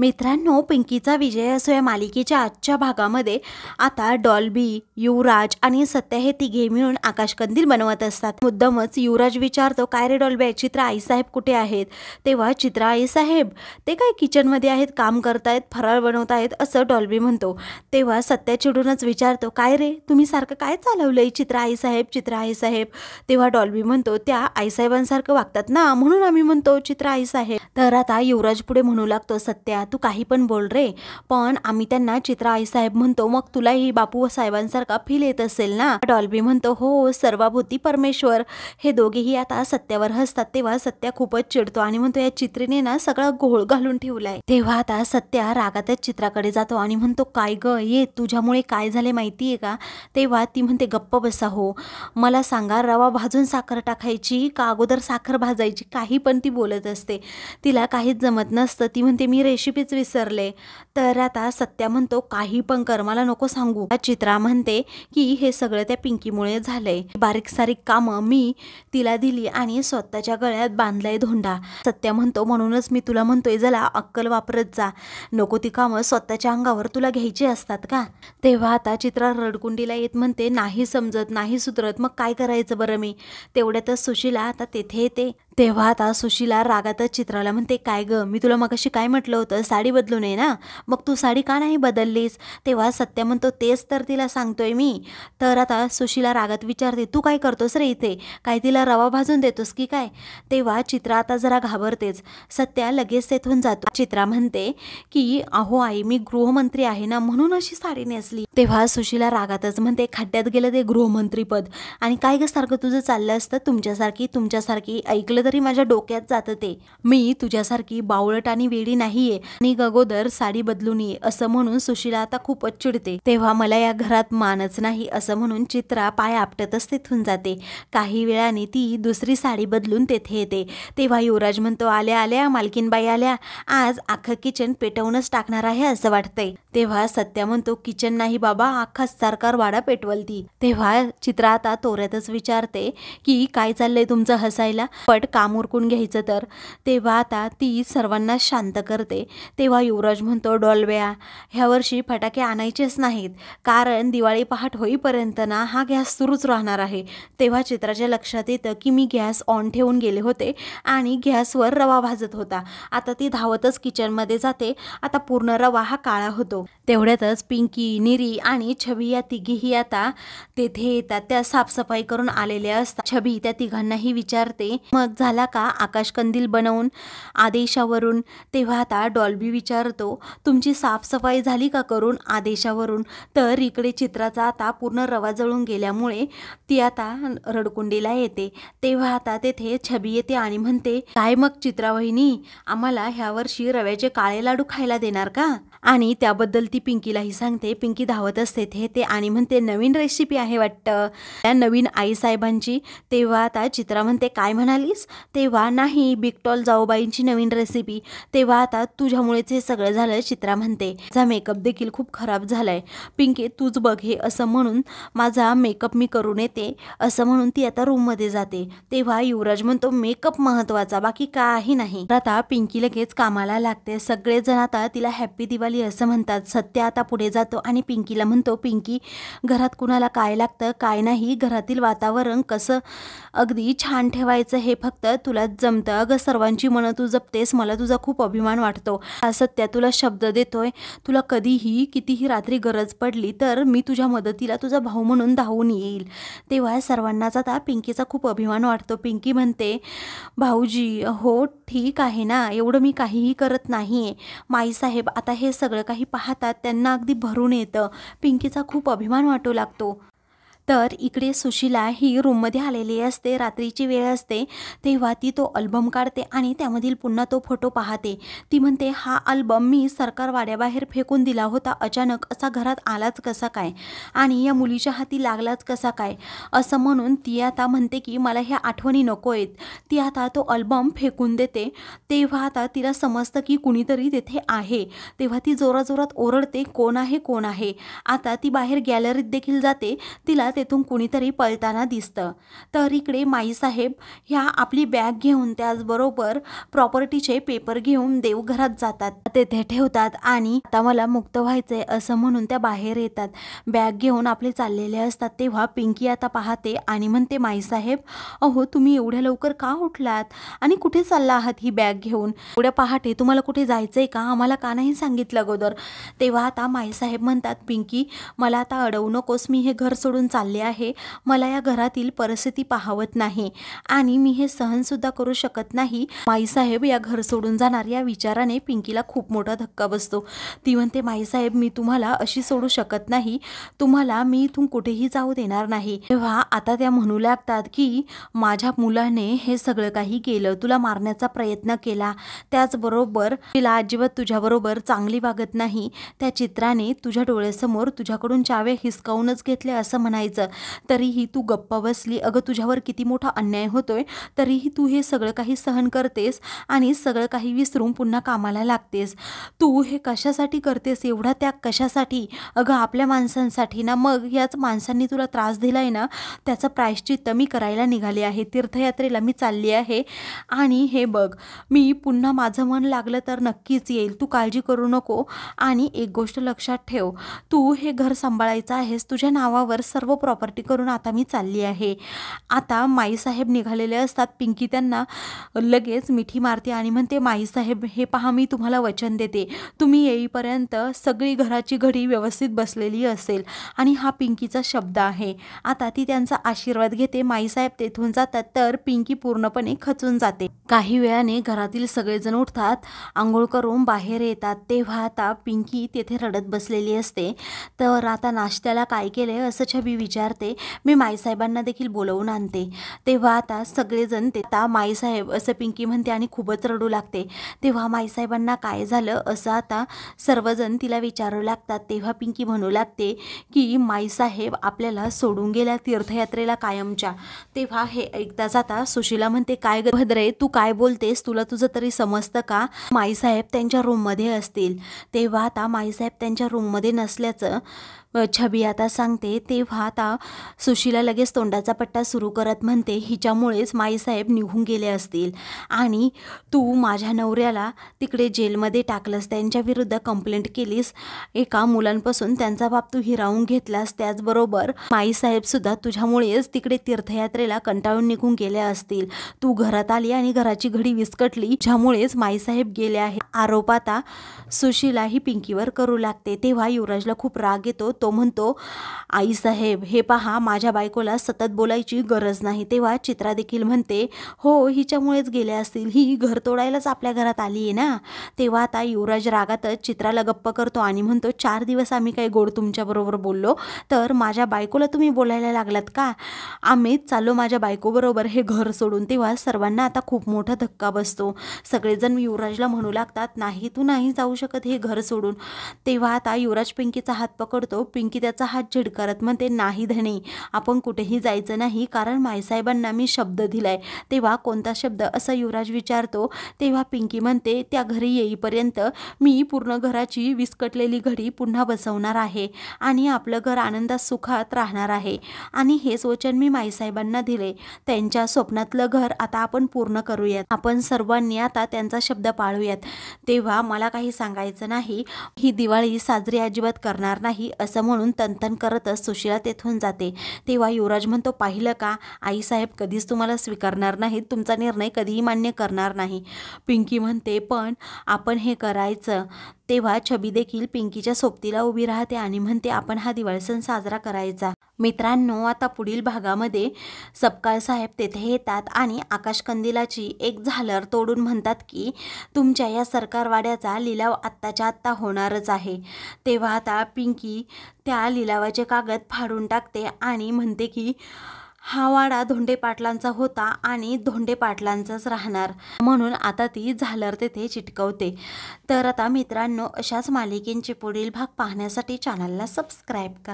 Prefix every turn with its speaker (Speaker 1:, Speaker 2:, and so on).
Speaker 1: मित्रांनो पिंकीचा विजय असो या मालिकेच्या आजच्या भागामध्ये आता डॉल्बी युवराज आणि सत्या हे तिघे मिळून आकाशकंदील बनवत असतात मुद्दामच युवराज विचारतो काय रे डॉल्बी चित्रा आईसाहेब कुठे आहेत तेव्हा चित्रा आईसाहेब ते काय किचनमध्ये आहेत काम करतायत फराळ बनवत आहेत असं डॉल्बी म्हणतो तेव्हा सत्या चिडूनच विचारतो काय रे तुम्ही सारखं काय चालवलं आहे चित्रा आईसाहेब चित्रा आईसाहेब तेव्हा डॉल्बी म्हणतो त्या आईसाहेबांसारखं वागतात ना म्हणून आम्ही म्हणतो चित्रा आईसाहेब तर आता युवराज पुढे म्हणू लागतो सत्या तू काही पण बोल रे पण आम्ही त्यांना चित्रा आईसाहेब म्हणतो मग तुलाही बापू साहेबांसारखा फील येत असेल ना डॉल्बी म्हणतो हो सर्वाभूती परमेश्वर हे दोघेही आता सत्यावर हसतात तेव्हा सत्या खूपच चिडतो आणि म्हणतो या चित्रेने ना सगळा घोळ घालून ठेवलाय तेव्हा आता सत्या रागातच चित्राकडे जातो आणि म्हणतो काय ग ये तुझ्यामुळे काय झाले माहितीये का तेव्हा ती म्हणते गप्प बसा हो मला सांगा रवा भाजून साखर टाकायची का अगोदर साखर भाजायची काही पण ती बोलत असते तिला काहीच जमत नसतं ती म्हणते मी रेशी रेसिपीच विसरले तर आता सत्या म्हणतो काही पण कर मला नको सांगू चित्रा म्हणते की हे सगळं त्या पिंकीमुळे झालंय बारीक सारीक काम मी तिला दिली आणि स्वतःच्या गळ्यात बांधलाय धोंडा सत्या म्हणतो म्हणूनच मी तुला म्हणतोय जला अक्कल वापरत जा नको ती कामं स्वतःच्या अंगावर तुला घ्यायची असतात का तेव्हा आता चित्रा रडकुंडीला येत म्हणते नाही समजत नाही सुधरत मग काय करायचं बरं मी तेवढ्यातच सुशीला आता तेथे येते तेव्हा आता सुशीला रागातच चित्राला म्हणते काय गं मी तुला मगाशी काय म्हटलं होतं साडी बदलू नये ना मग तू साडी का नाही बदललीस तेव्हा सत्य म्हणतो तेच तर तिला सांगतोय मी तर आता सुशीला रागात विचारते तू काय करतोस रे इथे काय तिला रवा भाजून देतोस की काय तेव्हा चित्रा आता जरा घाबरतेच सत्या लगेच तेथून जातो चित्रा म्हणते की अहो आई मी गृहमंत्री आहे ना म्हणून अशी साडी नेसली तेव्हा सुशीला रागातच म्हणते खड्ड्यात गेलं ते गृहमंत्रीपद आणि काय गं सारखं तुझं चाललं असतं तुमच्यासारखी तुमच्यासारखी ऐकलं तरी माझ्या डोक्यात जातं ते मी तुझ्यासारखी बावळट आणि वेडी नाहीये आणि गगोदर साडी बदलून ये असं म्हणून सुशीला आता खूपच चिडते तेव्हा मला या घरात मानच नाही असं म्हणून चित्रा पाय आपटतच तिथून जाते काही वेळाने ती दुसरी साडी बदलून तेथे येते तेव्हा युवराज म्हणतो आल्या आल्या मालकीनबाई आल्या आज अख्खं किचन पेटवूनच टाकणार आहे असं वाटतंय तेव्हा सत्या म्हणतो किचन नाही बाबा आखा सरकार वाडा पेटवलती तेव्हा चित्रा आता तोऱ्यातच विचारते की काय चाललंय तुमचं हसायला पट काम उरकून घ्यायचं तर तेव्हा आता ती सर्वांना शांत करते तेव्हा युवराज म्हणतो डॉल्व्या ह्या वर्षी फटाके आणायचेच नाहीत कारण दिवाळी पहाट होईपर्यंत ना हा गॅस सुरूच राहणार आहे तेव्हा चित्राच्या लक्षात येतं की मी गॅस ऑन ठेवून गेले होते आणि गॅसवर रवा भाजत होता आता ती धावतच किचनमध्ये जाते आता पूर्ण रवा हा काळा होतो तेवढ्यातच पिंकी निरी आणि छबी या तिघीही आता तेथे येतात त्या साफसफाई करून आलेल्या असतात छबी त्या तिघांनाही विचारते मग झाला का आकाशकंदील बनवून आदेशावरून तेव्हा आता डॉल्बी विचारतो तुमची साफसफाई झाली का करून आदेशावरून तर इकडे चित्राचा आता पूर्ण रवा जळून गेल्यामुळे ती आता रडकुंडीला येते तेव्हा आता तेथे छबी येते आणि म्हणते काय मग चित्रावहिनी आम्हाला ह्या वर्षी रव्याचे काळे लाडू खायला देणार का आणि त्याबद्दल ती पिंकीलाही सांगते पिंकी धावत असते ते ते आणि म्हणते नवीन रेसिपी आहे वाटतं त्या नवीन आई साहेबांची तेव्हा आता चित्रा म्हणते काय म्हणालीस तेव्हा नाही बिगटॉल जाऊबाईंची नवीन रेसिपी तेव्हा आता तुझ्यामुळेच हे सगळं झालं चित्रा म्हणते माझा मेकअप देखील खूप खराब झाला आहे पिंकी तूच बघ हे असं म्हणून माझा मेकअप मी करून येते असं म्हणून ती आता रूममध्ये जाते तेव्हा युवराज म्हणतो मेकअप महत्त्वाचा बाकी काही नाही आता पिंकी लगेच कामाला लागते सगळेजण आता तिला हॅप्पी दिवाळी आली असं म्हणतात सत्या आता पुढे जातो आणि पिंकीला म्हणतो पिंकी घरात कुणाला काय लागतं काय नाही घरातील वातावरण कसं अगदी छान ठेवायचं हे फक्त तुला जमतं अगं सर्वांची मनं तू जपतेस मला तुझा खूप अभिमान वाटतो सत्या तुला शब्द देतोय तुला कधीही कितीही रात्री गरज पडली तर मी तुझ्या मदतीला तुझा भाऊ म्हणून धावून येईल तेव्हा सर्वांनाच आता पिंकीचा खूप अभिमान वाटतो पिंकी म्हणते भाऊजी हो ठीक आहे ना एवढं मी काहीही करत नाही आहे माईसाहेब आता हे सगळं काही पाहतात त्यांना अगदी भरून येतं पिंकीचा खूप अभिमान वाटू लागतो तर इकडे सुशिला ही रूममध्ये आलेली असते रात्रीची वेळ असते तेव्हा ती तो अल्बम काढते आणि त्यामधील पुन्हा तो फोटो पाहते ती म्हणते हा अल्बम मी सरकार वाड्याबाहेर फेकून दिला होता अचानक असा घरात आलाच कसा काय आणि या मुलीच्या हाती लागलाच कसा काय असं म्हणून ती आता म्हणते की मला ह्या आठवणी नको आहेत ती आता तो अल्बम फेकून देते तेव्हा आता तिला समजतं की कुणीतरी तेथे आहे तेव्हा ती जोराजोरात ओरडते कोण आहे कोण आहे आता ती बाहेर गॅलरीत देखील जाते तिला तेथून कुणीतरी पळताना दिसतं तर इकडे माईसाहेब ह्या आपली बॅग घेऊन त्याचबरोबर प्रॉपर्टीचे पेपर घेऊन देवघरात जातात तेथे ठेवतात आणि आता मला मुक्त व्हायचंय असं म्हणून त्या बाहेर येतात बॅग घेऊन आपले चाललेले असतात तेव्हा पिंकी आता पाहते आणि म्हणते माईसाहेब अहो तुम्ही एवढ्या लवकर का उठलात आणि कुठे चालला आहात ही बॅग घेऊन एवढ्या पहाटे तुम्हाला कुठे जायचंय का आम्हाला का नाही सांगितलं अगोदर तेव्हा आता माईसाहेब म्हणतात पिंकी मला आता अडवू नकोस मी हे घर सोडून चाल चालले आहे मला या घरातील परिस्थिती पाहावत नाही आणि मी हे सहन सुद्धा करू शकत नाही माईसाहेब या घर सोडून जाणार या विचाराने पिंकीला खूप मोठा धक्का बसतो ती म्हणते माईसाहेब मी तुम्हाला अशी सोडू शकत नाही तुम्हाला मी इथून कुठेही जाऊ देणार नाही तेव्हा आता त्या म्हणू लागतात की माझ्या मुलाने हे सगळं काही केलं तुला मारण्याचा प्रयत्न केला त्याचबरोबर तिला अजिबात तुझ्याबरोबर चांगली वागत नाही त्या चित्राने तुझ्या डोळ्यासमोर तुझ्याकडून चावे हिसकावूनच घेतले असं म्हणायचं करायचं तरीही तू गप्प बसली अगं तुझ्यावर किती मोठा अन्याय होतोय तरीही तू हे सगळं काही सहन करतेस आणि सगळं काही विसरून पुन्हा कामाला लागतेस तू हे कशासाठी करतेस एवढा त्याग कशासाठी अगं आपल्या माणसांसाठी ना मग याच माणसांनी तुला त्रास दिलाय ना त्याचं प्रायश्चित्त मी करायला निघाले आहे तीर्थयात्रेला मी चालली आहे आणि हे बघ मी पुन्हा माझं मन लागलं तर नक्कीच येईल तू काळजी करू नको आणि एक गोष्ट लक्षात ठेव तू हे घर सांभाळायचं आहेस तुझ्या नावावर सर्व प्रॉपर्टी करून आता मी चालली आहे आता माईसाहेब निघालेले असतात पिंकी त्यांना लगेच मिठी मारते आणि म्हणते माईसाहेब हे पहा मी तुम्हाला वचन देते तुम्ही येईपर्यंत सगळी घराची घडी व्यवस्थित बसलेली असेल आणि हा पिंकीचा शब्द आहे आता ती त्यांचा आशीर्वाद घेते माईसाहेब तेथून जातात तर पिंकी पूर्णपणे खचून जाते काही वेळाने घरातील सगळेजण उठतात आंघोळ करून बाहेर येतात तेव्हा आता पिंकी तेथे रडत बसलेली असते तर आता नाश्त्याला काय केले असं छबी विचारते मी माईसाहेबांना देखील बोलवून आणते तेव्हा आता सगळेजण ते ता माईसाहेब असं पिंकी म्हणते आणि खूपच रडू लागते तेव्हा माईसाहेबांना काय झालं असं आता सर्वजण तिला विचारू लागतात तेव्हा पिंकी म्हणू लागते की माईसाहेब आपल्याला सोडून गेल्या तीर्थयात्रेला कायमच्या तेव्हा हे एकदाच आता सुशीला म्हणते काय भद्रे तू काय बोलतेस तुला तुझं तरी समजतं का माईसाहेब त्यांच्या रूममध्ये असतील तेव्हा आता माईसाहेब त्यांच्या रूममध्ये नसल्याचं छबी आता सांगते तेव्हा आता सुशीला लगेच तोंडाचा पट्टा सुरू करत म्हणते हिच्यामुळेच माईसाहेब निघून गेले असतील आणि तू माझ्या नवऱ्याला तिकडे जेलमध्ये टाकलंस त्यांच्याविरुद्ध कंप्लेंट केलीस एका मुलांपासून त्यांचा बाप तू हिरावून घेतलास त्याचबरोबर माईसाहेबसुद्धा तुझ्यामुळेच तिकडे तीर्थयात्रेला कंटाळून निघून गेल्या असतील तू घरात आली आणि घराची घडी विस्कटली ज्यामुळेच माईसाहेब गेले आहे आरोप आता सुशीला ही पिंकीवर करू लागते तेव्हा युवराजला खूप राग येतो तो म्हणतो आईसाहेब हे पहा माझ्या बायकोला सतत बोलायची गरज नाही तेव्हा चित्रा देखील म्हणते हो हिच्यामुळेच गेले असतील ही घर तोडायलाच आपल्या घरात आली आहे ना तेव्हा आता युवराज रागातच चित्राला गप्प करतो आणि म्हणतो चार दिवस आम्ही काही गोड तुमच्याबरोबर बोललो तर माझ्या बायकोला तुम्ही बोलायला लागलात का आम्ही चाललो माझ्या बायकोबरोबर हे घर सोडून तेव्हा सर्वांना आता खूप मोठा धक्का बसतो सगळेजण युवराजला म्हणू लागतात नाही तू नाही जाऊ शकत हे घर सोडून तेव्हा आता युवराज पिंकीचा हात पकडतो पिंकी त्याचा हात झिडकारत म्हणते नाही धणे आपण कुठेही जायचं नाही कारण मायसाहेबांना मी शब्द दिलाय तेव्हा कोणता शब्द असा युवराज विचारतो तेव्हा पिंकी म्हणते त्या घरी येईपर्यंत मी पूर्ण घराची विस्कटलेली घडी पुन्हा बसवणार आहे आणि आपलं घर आनंदात सुखात राहणार आहे आणि हेच वचन मी माईसाहेबांना दिले त्यांच्या स्वप्नातलं घर आता आपण पूर्ण करूयात आपण सर्वांनी आता त्यांचा शब्द पाळूयात तेव्हा मला काही सांगायचं नाही ही दिवाळी साजरी अजिबात करणार नाही असं म्हणून तनतन करतच सुशिला तेथून जाते तेव्हा युवराज म्हणतो पाहिलं का आईसाहेब कधीच तुम्हाला स्वीकारणार नाहीत तुमचा निर्णय कधीही मान्य करणार नाही पिंकी म्हणते पण आपण हे करायचं तेव्हा छबी देखील पिंकीच्या सोबतीला उभी राहते आणि म्हणते आपण हा दिवाळी सण साजरा करायचा मित्रांनो आता पुढील भागामध्ये सपकाळ साहेब तेथे येतात आणि आकाश कंदिलाची एक झालर तोडून म्हणतात की तुमच्या या सरकारवाड्याचा लिलाव आत्ताच्या आत्ता होणारच आहे तेव्हा आता पिंकी त्या लिलावाचे कागद फाडून टाकते आणि म्हणते की हा वाडा धोंडे पाटलांचा होता आणि धोंडे पाटलांचाच राहणार म्हणून आता ती झालर तेथे चिटकवते तर आता मित्रांनो अशाच मालिकेंचे पुढील भाग पाहण्यासाठी चॅनलला सबस्क्राईब करा